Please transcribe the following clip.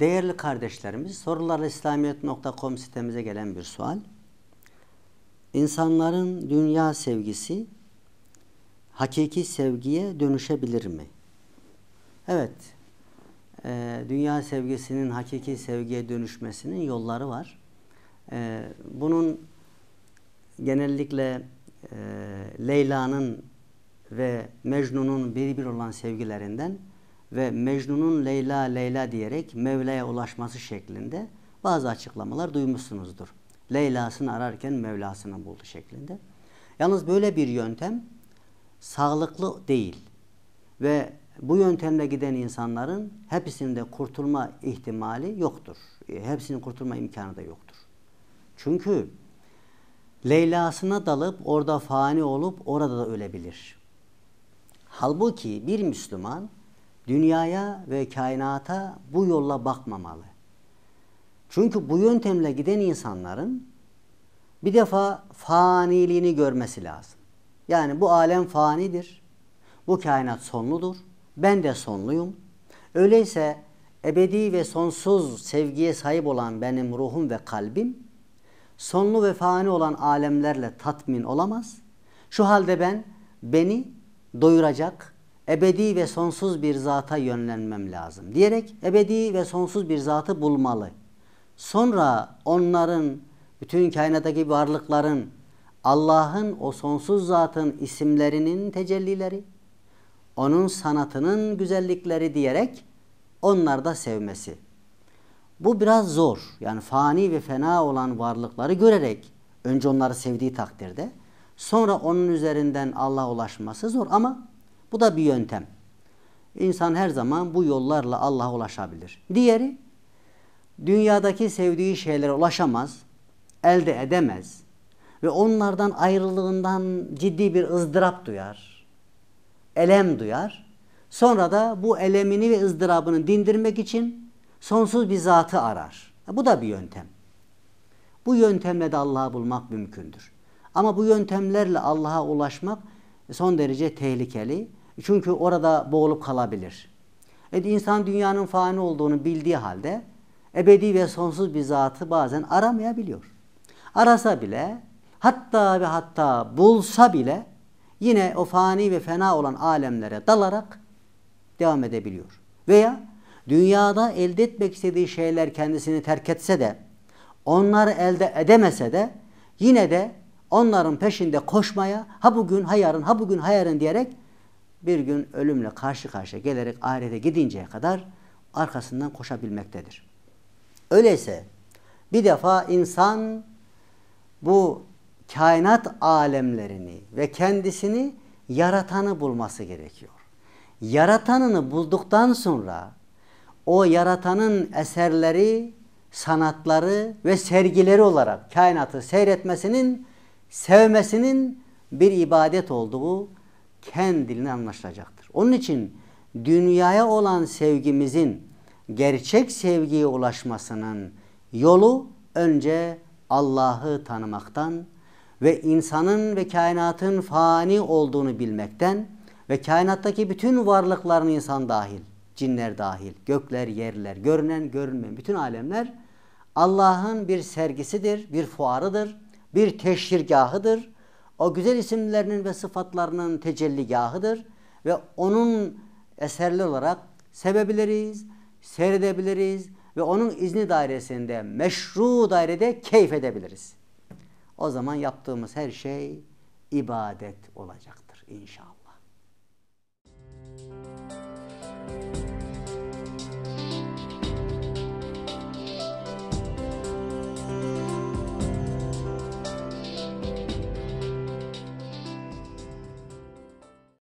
Değerli kardeşlerimiz, sorularıslamiyet.com sitemize gelen bir sual. İnsanların dünya sevgisi hakiki sevgiye dönüşebilir mi? Evet, e, dünya sevgisinin hakiki sevgiye dönüşmesinin yolları var. E, bunun genellikle e, Leyla'nın ve Mecnun'un birbir olan sevgilerinden ve Mecnun'un Leyla Leyla diyerek Mevla'ya ulaşması şeklinde bazı açıklamalar duymuşsunuzdur. Leyla'sını ararken Mevlasını buldu şeklinde. Yalnız böyle bir yöntem sağlıklı değil ve bu yöntemle giden insanların hepsinde kurtulma ihtimali yoktur. E, hepsinin kurtulma imkanı da yoktur. Çünkü Leyla'sına dalıp orada fani olup orada da ölebilir. Halbuki bir Müslüman dünyaya ve kainata bu yolla bakmamalı. Çünkü bu yöntemle giden insanların bir defa faniliğini görmesi lazım. Yani bu alem fanidir. Bu kainat sonludur. Ben de sonluyum. Öyleyse ebedi ve sonsuz sevgiye sahip olan benim ruhum ve kalbim sonlu ve fani olan alemlerle tatmin olamaz. Şu halde ben beni doyuracak, ebedi ve sonsuz bir zata yönlenmem lazım diyerek ebedi ve sonsuz bir zatı bulmalı. Sonra onların, bütün kainattaki varlıkların, Allah'ın o sonsuz zatın isimlerinin tecellileri, onun sanatının güzellikleri diyerek onları da sevmesi. Bu biraz zor. Yani fani ve fena olan varlıkları görerek önce onları sevdiği takdirde sonra onun üzerinden Allah'a ulaşması zor ama bu da bir yöntem. İnsan her zaman bu yollarla Allah'a ulaşabilir. Diğeri, dünyadaki sevdiği şeylere ulaşamaz, elde edemez ve onlardan ayrılığından ciddi bir ızdırap duyar, elem duyar. Sonra da bu elemini ve ızdırabını dindirmek için sonsuz bir zatı arar. Bu da bir yöntem. Bu yöntemle de Allah'ı bulmak mümkündür. Ama bu yöntemlerle Allah'a ulaşmak son derece tehlikeli çünkü orada boğulup kalabilir. Evet, insan dünyanın fani olduğunu bildiği halde ebedi ve sonsuz bir zatı bazen aramayabiliyor. Arasa bile hatta ve hatta bulsa bile yine o fani ve fena olan alemlere dalarak devam edebiliyor. Veya dünyada elde etmek istediği şeyler kendisini terk etse de onları elde edemese de yine de onların peşinde koşmaya ha bugün ha yarın ha bugün ha yarın diyerek bir gün ölümle karşı karşıya gelerek ahirete gidinceye kadar arkasından koşabilmektedir. Öyleyse bir defa insan bu kainat alemlerini ve kendisini yaratanı bulması gerekiyor. Yaratanını bulduktan sonra o yaratanın eserleri, sanatları ve sergileri olarak kainatı seyretmesinin, sevmesinin bir ibadet olduğu kendiliğinden anlaşılacaktır. Onun için dünyaya olan sevgimizin gerçek sevgiye ulaşmasının yolu önce Allah'ı tanımaktan ve insanın ve kainatın fani olduğunu bilmekten ve kainattaki bütün varlıkların insan dahil, cinler dahil, gökler, yerler, görünen, görünmeyen bütün alemler Allah'ın bir sergisidir, bir fuarıdır, bir teşhirgahıdır o güzel isimlerinin ve sıfatlarının tecelligahıdır ve onun eserli olarak sevebiliriz, seyredebiliriz ve onun izni dairesinde, meşru dairede keyif edebiliriz. O zaman yaptığımız her şey ibadet olacaktır inşallah.